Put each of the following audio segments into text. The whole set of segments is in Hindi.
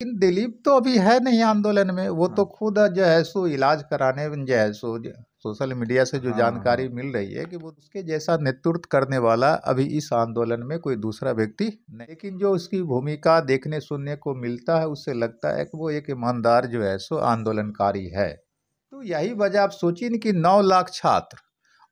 लेकिन दिलीप तो अभी है नहीं आंदोलन में वो तो हाँ। खुद जो है सो इलाज कराने जो है सो सोशल मीडिया से जो हाँ। जानकारी मिल रही है कि वो उसके जैसा नेतृत्व करने वाला अभी इस आंदोलन में कोई दूसरा व्यक्ति नहीं लेकिन जो उसकी भूमिका देखने सुनने को मिलता है उससे लगता है कि वो एक ईमानदार जो है सो आंदोलनकारी है तो यही वजह आप सोचिए कि नौ लाख छात्र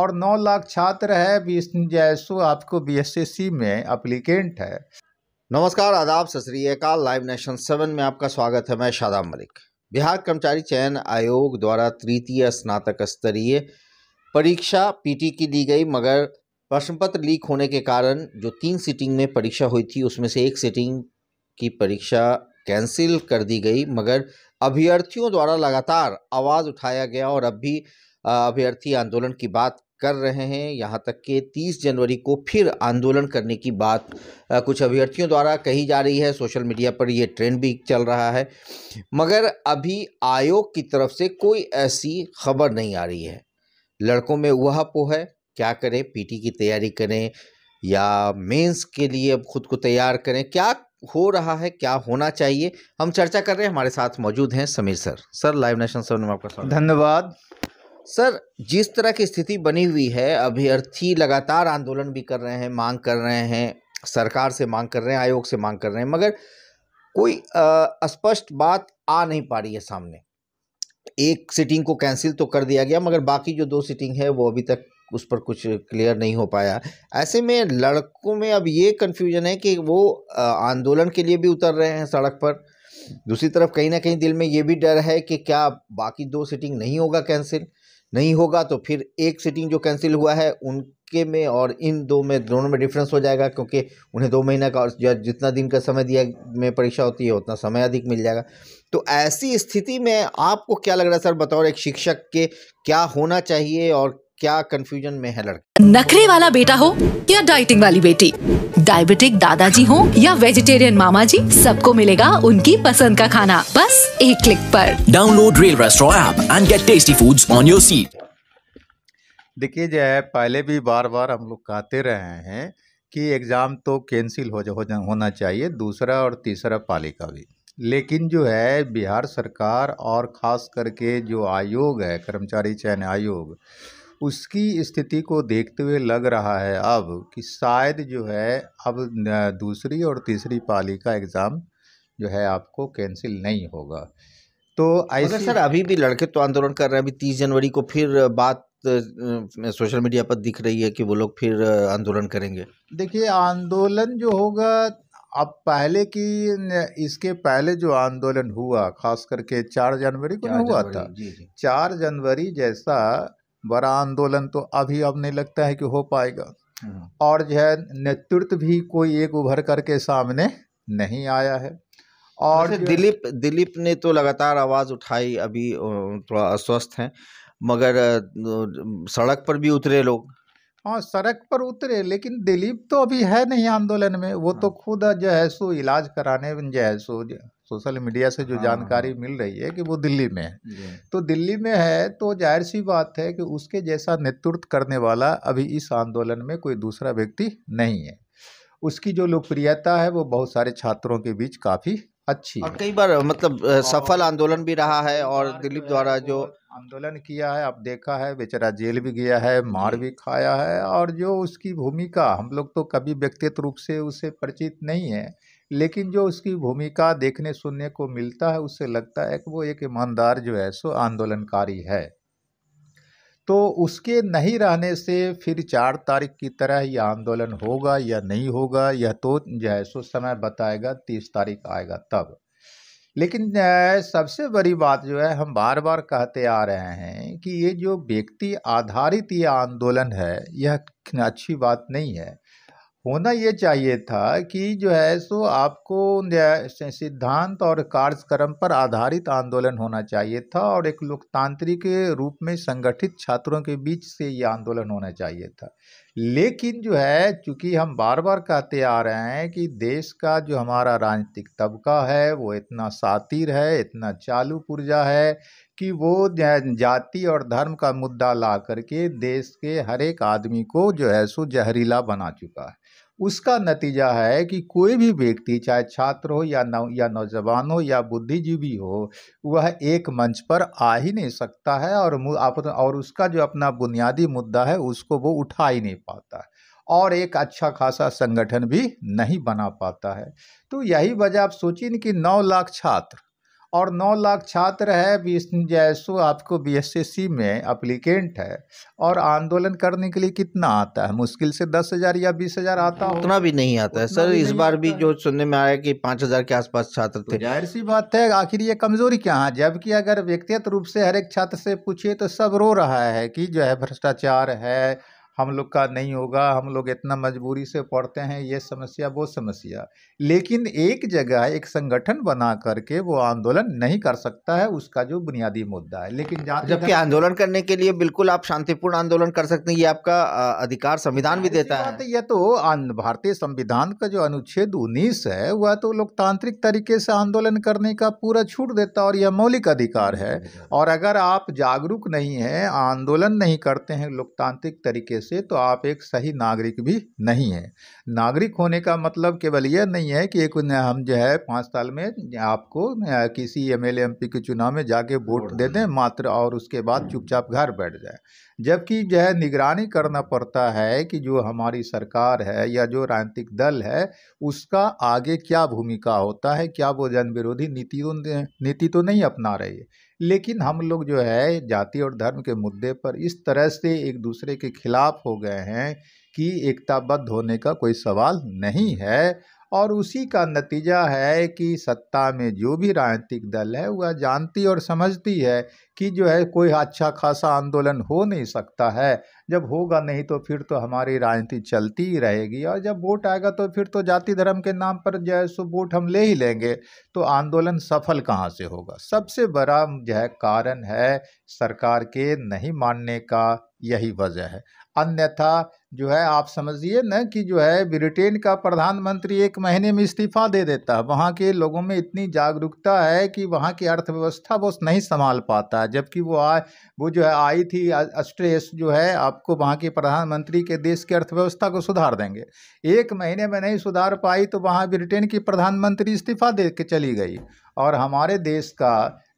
और नौ लाख छात्र है जो सो आपको बी में अप्लीकेंट है नमस्कार आदाब सत लाइव नेशन सेवन में आपका स्वागत है मैं शादाब मलिक बिहार कर्मचारी चयन आयोग द्वारा तृतीय स्नातक स्तरीय परीक्षा पीटी की दी गई मगर प्रश्न पत्र लीक होने के कारण जो तीन सीटिंग में परीक्षा हुई थी उसमें से एक सीटिंग की परीक्षा कैंसिल कर दी गई मगर अभ्यर्थियों द्वारा लगातार आवाज़ उठाया गया और अब भी अभ्यर्थी आंदोलन की बात कर रहे हैं यहाँ तक कि 30 जनवरी को फिर आंदोलन करने की बात कुछ अभ्यर्थियों द्वारा कही जा रही है सोशल मीडिया पर यह ट्रेंड भी चल रहा है मगर अभी आयोग की तरफ से कोई ऐसी खबर नहीं आ रही है लड़कों में वह पोह है क्या करें पीटी की तैयारी करें या मेंस के लिए खुद को तैयार करें क्या हो रहा है क्या होना चाहिए हम चर्चा कर रहे हैं हमारे साथ मौजूद हैं Sameer sir sir live nation sir आपका स्वागत धन्यवाद सर जिस तरह की स्थिति बनी हुई है अभ्यर्थी लगातार आंदोलन भी कर रहे हैं मांग कर रहे हैं सरकार से मांग कर रहे हैं आयोग से मांग कर रहे हैं मगर कोई स्पष्ट बात आ नहीं पा रही है सामने एक सिटिंग को कैंसिल तो कर दिया गया मगर बाकी जो दो सिटिंग है वो अभी तक उस पर कुछ क्लियर नहीं हो पाया ऐसे में लड़कों में अब ये कन्फ्यूजन है कि वो आंदोलन के लिए भी उतर रहे हैं सड़क पर दूसरी तरफ कहीं ना कहीं दिल में ये भी डर है कि क्या बाकी दो सिटिंग नहीं होगा कैंसिल नहीं होगा तो फिर एक सीटिंग जो कैंसिल हुआ है उनके में और इन दो में दोनों में डिफरेंस हो जाएगा क्योंकि उन्हें दो महीना का और जितना दिन का समय दिया में परीक्षा होती है उतना समय अधिक मिल जाएगा तो ऐसी स्थिति में आपको क्या लग रहा है सर बतौर एक शिक्षक के क्या होना चाहिए और क्या कंफ्यूजन में है लड़का नखरे वाला बेटा हो या डाइटिंग वाली बेटी डायबिटिक दादाजी हो या वेजिटेरियन मामा जी सबको मिलेगा उनकी पसंद का खाना बस एक क्लिक पर download rail restaurant app and get tasty foods on your seat देखिए जो है पहले भी बार बार हम लोग कहते रहे हैं कि एग्ज़ाम तो कैंसिल हो, हो होना चाहिए दूसरा और तीसरा पाली का भी लेकिन जो है बिहार सरकार और ख़ास करके जो आयोग है कर्मचारी चयन आयोग उसकी स्थिति को देखते हुए लग रहा है अब कि शायद जो है अब दूसरी और तीसरी पाली का एग्ज़ाम जो है आपको कैंसिल नहीं होगा तो ऐसे सर अभी भी लड़के तो आंदोलन कर रहे हैं अभी तीस जनवरी को फिर बात सोशल मीडिया पर दिख रही है कि वो लोग फिर आंदोलन करेंगे देखिए आंदोलन जो होगा अब पहले की इसके पहले जो आंदोलन हुआ खास करके चार जनवरी को हुआ था चार जनवरी जैसा बड़ा आंदोलन तो अभी अब नहीं लगता है कि हो पाएगा हाँ। और जो है नेतृत्व भी कोई एक उभर करके सामने नहीं आया है और दिलीप दिलीप ने तो लगातार आवाज़ उठाई अभी थोड़ा अस्वस्थ हैं मगर सड़क पर भी उतरे लोग हाँ सड़क पर उतरे लेकिन दिलीप तो अभी है नहीं आंदोलन में वो तो हाँ। खुद जो है सो इलाज कराने जो है सो सोशल मीडिया से जो हाँ, जानकारी हाँ। मिल रही है कि वो दिल्ली में है तो दिल्ली में है तो जाहिर सी बात है कि उसके जैसा नेतृत्व करने वाला अभी इस आंदोलन में कोई दूसरा व्यक्ति नहीं है उसकी जो लोकप्रियता है वो बहुत सारे छात्रों के बीच काफ़ी अच्छी और कई बार मतलब सफल आंदोलन भी रहा है और दिलीप द्वारा जो आंदोलन किया है आप देखा है बेचारा जेल भी गया है मार भी खाया है और जो उसकी भूमिका हम लोग तो कभी व्यक्तिगत रूप से उसे परिचित नहीं है लेकिन जो उसकी भूमिका देखने सुनने को मिलता है उससे लगता है कि वो एक ईमानदार जो है सो आंदोलनकारी है तो उसके नहीं रहने से फिर चार तारीख की तरह यह आंदोलन होगा या नहीं होगा यह तो जो है सो समय बताएगा तीस तारीख आएगा तब लेकिन सबसे बड़ी बात जो है हम बार बार कहते आ रहे हैं कि ये जो व्यक्ति आधारित ये आंदोलन है यह अच्छी बात नहीं है होना ये चाहिए था कि जो है सो आपको सिद्धांत और कार्यक्रम पर आधारित आंदोलन होना चाहिए था और एक लोकतांत्रिक रूप में संगठित छात्रों के बीच से ये आंदोलन होना चाहिए था लेकिन जो है चूंकि हम बार बार कहते आ रहे हैं कि देश का जो हमारा राजनीतिक तबका है वो इतना सातिर है इतना चालू पुर्जा है कि वो जाति और धर्म का मुद्दा ला करके देश के हर एक आदमी को जो है सो जहरीला बना चुका है उसका नतीजा है कि कोई भी व्यक्ति चाहे छात्र हो या नौ या नौजवान हो या बुद्धिजीवी हो वह एक मंच पर आ ही नहीं सकता है और आप और उसका जो अपना बुनियादी मुद्दा है उसको वो उठा ही नहीं पाता है और एक अच्छा खासा संगठन भी नहीं बना पाता है तो यही वजह आप सोचिए कि नौ लाख छात्र और 9 लाख छात्र है बी जैसो आपको सी में अप्लीकेंट है और आंदोलन करने के लिए कितना आता है मुश्किल से दस हज़ार या बीस हज़ार आता है उतना भी नहीं आता है सर इस बार भी जो सुनने में आया कि पाँच हज़ार के आसपास छात्र तो थे जाहिर सी बात है आखिर ये कमज़ोरी क्या है जबकि अगर व्यक्तिगत रूप से हर एक छात्र से पूछिए तो सब रो रहा है कि जो है भ्रष्टाचार है हम लोग का नहीं होगा हम लोग इतना मजबूरी से पढ़ते हैं ये समस्या वो समस्या लेकिन एक जगह एक संगठन बना करके वो आंदोलन नहीं कर सकता है उसका जो बुनियादी मुद्दा है लेकिन जबकि आंदोलन करने के लिए बिल्कुल आप शांतिपूर्ण आंदोलन कर सकते हैं ये आपका अधिकार संविधान भी हाँ, देता है यह तो भारतीय संविधान का जो अनुच्छेद उन्नीस है वह तो लोकतांत्रिक तरीके से आंदोलन करने का पूरा छूट देता और यह मौलिक अधिकार है और अगर आप जागरूक नहीं हैं आंदोलन नहीं करते हैं लोकतांत्रिक तरीके से तो आप एक सही नागरिक भी नहीं हैं नागरिक होने का मतलब केवल यह नहीं है कि एक हम जो है पाँच साल में आपको किसी एम एल के चुनाव में जाके वोट दे दें मात्र और उसके बाद हम्म। चुपचाप घर बैठ जाए जबकि जो है निगरानी करना पड़ता है कि जो हमारी सरकार है या जो राजनीतिक दल है उसका आगे क्या भूमिका होता है क्या वो जन विरोधी नीति नीति तो नहीं अपना रही है लेकिन हम लोग जो है जाति और धर्म के मुद्दे पर इस तरह से एक दूसरे के खिलाफ हो गए हैं कि एकताबद्ध होने का कोई सवाल नहीं है और उसी का नतीजा है कि सत्ता में जो भी राजनीतिक दल है वह जानती और समझती है कि जो है कोई अच्छा खासा आंदोलन हो नहीं सकता है जब होगा नहीं तो फिर तो हमारी राजनीति चलती ही रहेगी और जब वोट आएगा तो फिर तो जाति धर्म के नाम पर जो है सो वोट हम ले ही लेंगे तो आंदोलन सफल कहाँ से होगा सबसे बड़ा जो है कारण है सरकार के नहीं मानने का यही वजह है अन्यथा जो है आप समझिए ना कि जो है ब्रिटेन का प्रधानमंत्री एक महीने में इस्तीफ़ा दे देता है वहाँ के लोगों में इतनी जागरूकता है कि वहाँ की अर्थव्यवस्था वो नहीं संभाल पाता जबकि वो आ वो जो है आई थी स्ट्रेस जो है आपको वहाँ के प्रधानमंत्री के देश की अर्थव्यवस्था को सुधार देंगे एक महीने में नहीं सुधार पाई तो वहाँ ब्रिटेन की प्रधानमंत्री इस्तीफ़ा दे के चली गई और हमारे देश का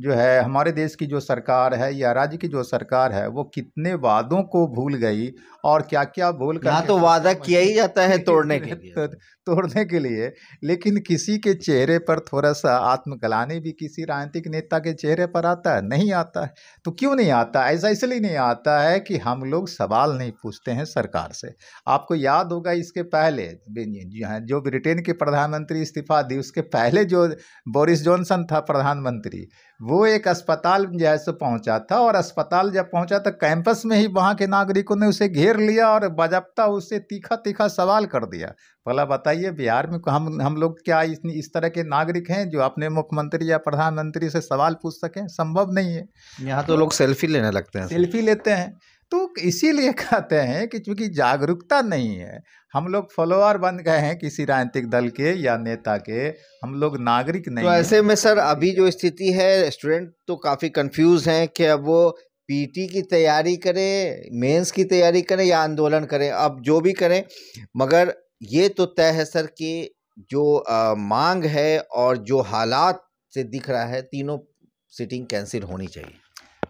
जो है हमारे देश की जो सरकार है या राज्य की जो सरकार है वो कितने वादों को भूल गई और क्या क्या बोल कर तो वादा किया ही जाता है तोड़ने के लिए तो। तोड़ने के लिए लेकिन किसी के चेहरे पर थोड़ा सा आत्मगलानी भी किसी राजनीतिक नेता के चेहरे पर आता है नहीं आता है तो क्यों नहीं आता ऐसा इसलिए नहीं आता है कि हम लोग सवाल नहीं पूछते हैं सरकार से आपको याद होगा इसके पहले हाँ, जो ब्रिटेन के प्रधानमंत्री इस्तीफा दी उसके पहले जो बोरिस जॉनसन था प्रधानमंत्री वो एक अस्पताल जो है सो पहुंचा था और अस्पताल जब पहुंचा तो कैंपस में ही वहाँ के नागरिकों ने उसे घेर घेर लिया और बाजाबता उससे तीखा तीखा सवाल कर दिया भला बताइए बिहार में हम हम लोग क्या इस, इस तरह के नागरिक हैं जो अपने मुख्यमंत्री या प्रधानमंत्री से सवाल पूछ सकें संभव नहीं है यहाँ तो लोग सेल्फी लेने लगते हैं सेल्फी लेते हैं तो इसीलिए कहते हैं कि चूंकि जागरूकता नहीं है हम लोग फॉलोअर बन गए हैं किसी राजनीतिक दल के या नेता के हम लोग नागरिक तो नहीं तो ऐसे में सर अभी जो स्थिति है स्टूडेंट तो काफ़ी कंफ्यूज हैं कि अब वो पीटी की तैयारी करें मेंस की तैयारी करें या आंदोलन करें अब जो भी करें मगर ये तो तय है सर कि जो आ, मांग है और जो हालात से दिख रहा है तीनों सिटिंग कैंसिल होनी चाहिए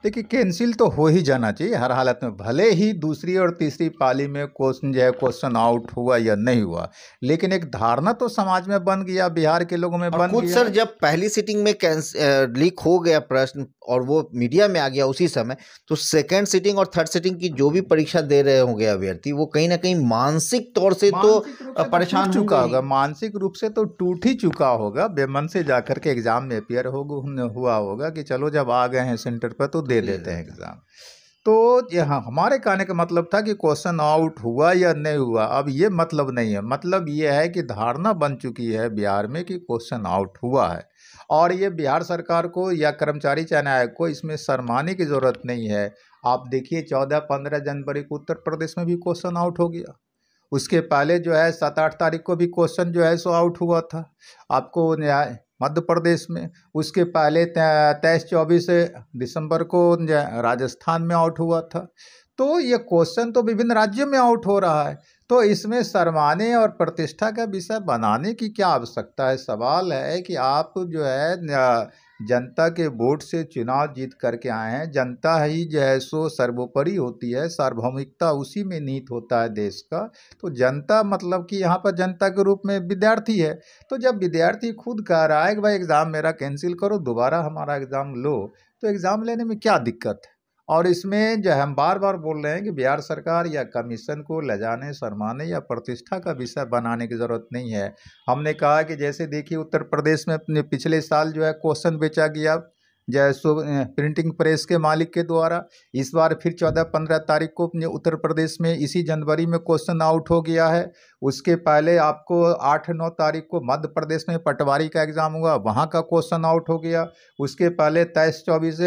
देखिए कैंसिल तो हो ही जाना चाहिए हर हालत में भले ही दूसरी और तीसरी पाली में क्वेश्चन जो है क्वेश्चन आउट हुआ या नहीं हुआ लेकिन एक धारणा तो समाज में बन गया बिहार के लोगों में बन गया सर जब पहली सिटिंग में लीक हो गया प्रश्न और वो मीडिया में आ गया उसी समय तो सेकेंड सिटिंग और थर्ड सिटिंग की जो भी परीक्षा दे रहे होंगे अभ्यर्थी वो कहीं ना कहीं मानसिक तौर से तो, तो परेशान चुका होगा मानसिक रूप से तो टूट ही चुका होगा बेमन से जा के एग्जाम में अपेयर हो हुआ होगा कि चलो जब आ गए हैं सेंटर पर तो दे देते हैं एग्ज़ाम तो यहाँ हमारे कहने का मतलब था कि क्वेश्चन आउट हुआ या नहीं हुआ अब ये मतलब नहीं है मतलब ये है कि धारणा बन चुकी है बिहार में कि क्वेश्चन आउट हुआ है और ये बिहार सरकार को या कर्मचारी चयन आयोग को इसमें शर्माने की ज़रूरत नहीं है आप देखिए चौदह पंद्रह जनवरी को उत्तर प्रदेश में भी क्वेश्चन आउट हो गया उसके पहले जो है सात आठ तारीख को भी क्वेश्चन जो है सो आउट हुआ था आपको न्याय मध्य प्रदेश में उसके पहले तेईस चौबीस दिसंबर को राजस्थान में आउट हुआ था तो ये क्वेश्चन तो विभिन्न राज्यों में आउट हो रहा है तो इसमें शरमाने और प्रतिष्ठा का विषय बनाने की क्या आवश्यकता है सवाल है कि आप जो है जनता के वोट से चुनाव जीत करके आए हैं जनता ही जो है सो सर्वोपरि होती है सार्वभौमिकता उसी में नीत होता है देश का तो जनता मतलब कि यहाँ पर जनता के रूप में विद्यार्थी है तो जब विद्यार्थी खुद कह रहा है कि भाई एग्ज़ाम मेरा कैंसिल करो दोबारा हमारा एग्ज़ाम लो तो एग्ज़ाम लेने में क्या दिक्कत है और इसमें जो हम बार बार बोल रहे हैं कि बिहार सरकार या कमीशन को ले जाने शरमाने या प्रतिष्ठा का विषय बनाने की ज़रूरत नहीं है हमने कहा कि जैसे देखिए उत्तर प्रदेश में अपने पिछले साल जो है क्वेश्चन बेचा गया जैसो प्रिंटिंग प्रेस के मालिक के द्वारा इस बार फिर चौदह पंद्रह तारीख को अपने उत्तर प्रदेश में इसी जनवरी में क्वेश्चन आउट हो गया है उसके पहले आपको आठ नौ तारीख को मध्य प्रदेश में पटवारी का एग्ज़ाम हुआ वहाँ का क्वेश्चन आउट हो गया उसके पहले तेईस चौबीस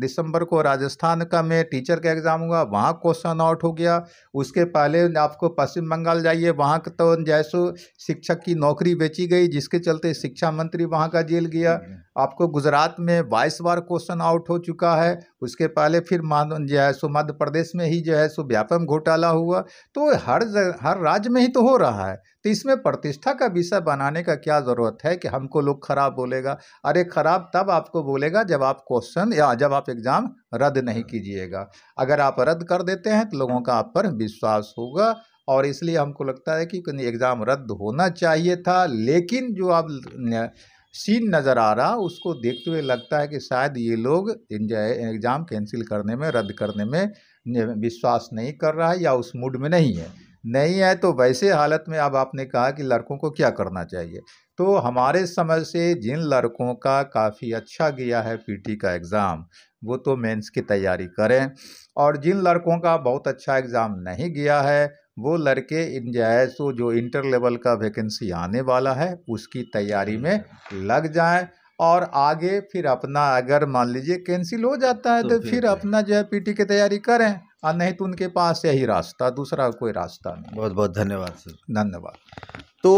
दिसंबर को राजस्थान का मैं टीचर का एग्ज़ाम हुआ वहाँ क्वेश्चन आउट हो गया उसके पहले आपको पश्चिम बंगाल जाइए वहाँ तो जैसो शिक्षक की नौकरी बेची गई जिसके चलते शिक्षा मंत्री वहाँ का जेल गया हम्म। आपको गुजरात में बाईस बार क्वेश्चन आउट हो चुका है उसके पहले फिर मान जो है सो मध्य प्रदेश में ही जो है सो व्यापम घोटाला हुआ तो हर हर राज्य में ही तो हो रहा है तो इसमें प्रतिष्ठा का विषय बनाने का क्या ज़रूरत है कि हमको लोग खराब बोलेगा अरे खराब तब आपको बोलेगा जब आप क्वेश्चन या जब आप एग्ज़ाम रद्द नहीं कीजिएगा अगर आप रद्द कर देते हैं तो लोगों का आप पर विश्वास होगा और इसलिए हमको लगता है कि एग्ज़ाम रद्द होना चाहिए था लेकिन जो आप सीन नज़र आ रहा उसको देखते हुए लगता है कि शायद ये लोग एग्ज़ाम कैंसिल करने में रद्द करने में विश्वास नहीं कर रहा है या उस मूड में नहीं है नहीं है तो वैसे हालत में अब आपने कहा कि लड़कों को क्या करना चाहिए तो हमारे समझ से जिन लड़कों का काफ़ी अच्छा गया है पीटी का एग्ज़ाम वो तो मेंस की तैयारी करें और जिन लड़कों का बहुत अच्छा एग्ज़ाम नहीं गया है वो लड़के इन जो जो इंटर लेवल का वैकेंसी आने वाला है उसकी तैयारी में हम्म। लग जाएं और आगे फिर अपना अगर मान लीजिए कैंसिल हो जाता है तो, तो फिर अपना जो है पीटी की तैयारी करें और नहीं तो उनके पास यही रास्ता दूसरा कोई रास्ता नहीं बहुत बहुत धन्यवाद सर धन्यवाद तो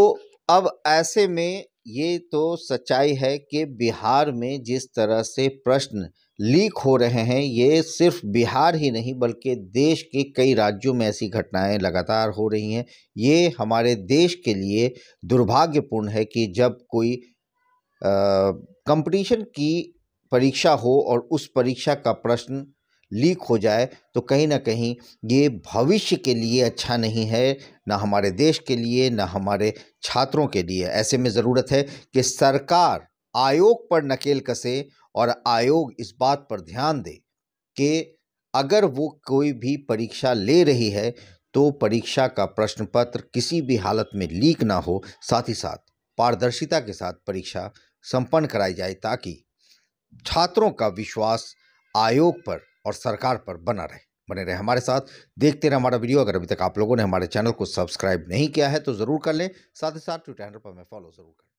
अब ऐसे में ये तो सच्चाई है कि बिहार में जिस तरह से प्रश्न लीक हो रहे हैं ये सिर्फ बिहार ही नहीं बल्कि देश के कई राज्यों में ऐसी घटनाएं लगातार हो रही हैं ये हमारे देश के लिए दुर्भाग्यपूर्ण है कि जब कोई कंपटीशन की परीक्षा हो और उस परीक्षा का प्रश्न लीक हो जाए तो कहीं ना कहीं ये भविष्य के लिए अच्छा नहीं है ना हमारे देश के लिए ना हमारे छात्रों के लिए ऐसे में ज़रूरत है कि सरकार आयोग पर नकेल कसे और आयोग इस बात पर ध्यान दे कि अगर वो कोई भी परीक्षा ले रही है तो परीक्षा का प्रश्न पत्र किसी भी हालत में लीक ना हो साथ ही साथ पारदर्शिता के साथ परीक्षा संपन्न कराई जाए ताकि छात्रों का विश्वास आयोग पर और सरकार पर बना रहे बने रहे हमारे साथ देखते रहे हमारा वीडियो अगर अभी तक आप लोगों ने हमारे चैनल को सब्सक्राइब नहीं किया है तो ज़रूर कर लें साथ ही साथ ट्विटर हैंडल पर हमें फॉलो ज़रूर करें